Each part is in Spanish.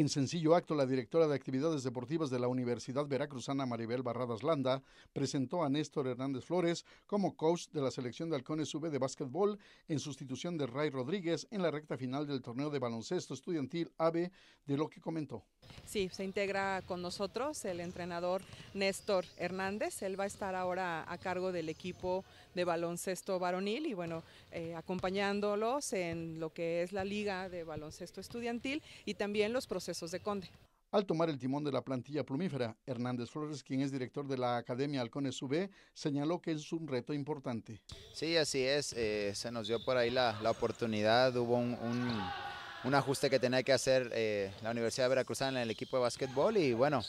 En sencillo acto, la directora de actividades deportivas de la Universidad Veracruzana, Maribel Barradas Landa, presentó a Néstor Hernández Flores como coach de la selección de Halcones V de básquetbol en sustitución de Ray Rodríguez en la recta final del torneo de baloncesto estudiantil AVE, de lo que comentó. Sí, se integra con nosotros el entrenador Néstor Hernández. Él va a estar ahora a cargo del equipo de baloncesto varonil y bueno, eh, acompañándolos en lo que es la liga de baloncesto estudiantil y también los procesos de Conde. Al tomar el timón de la plantilla plumífera, Hernández Flores, quien es director de la Academia Halcones UB, señaló que es un reto importante. Sí, así es. Eh, se nos dio por ahí la, oportunidad. Hubo un, ajuste que tenía que hacer eh, la Universidad de Veracruz en el equipo de básquetbol y bueno,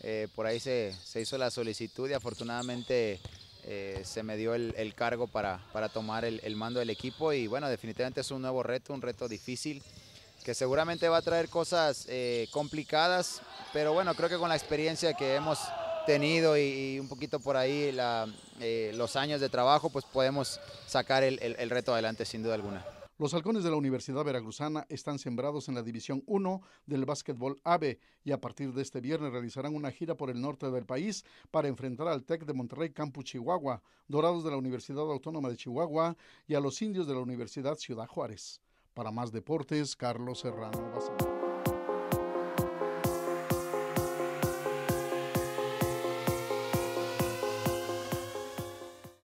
eh, por ahí se, hizo la solicitud y afortunadamente se me dio el, cargo para, tomar el, el mando del equipo y bueno, definitivamente es un nuevo reto, un reto difícil que seguramente va a traer cosas eh, complicadas, pero bueno, creo que con la experiencia que hemos tenido y, un poquito por ahí eh, los años de trabajo, pues podemos sacar el, reto adelante sin duda alguna. Los halcones de la Universidad Veracruzana están sembrados en la División 1 del básquetbol AVE y a partir de este viernes realizarán una gira por el norte del país para enfrentar al TEC de Monterrey Campus Chihuahua, Dorados de la Universidad Autónoma de Chihuahua y a los indios de la Universidad Ciudad Juárez. Para más deportes, Carlos Serrano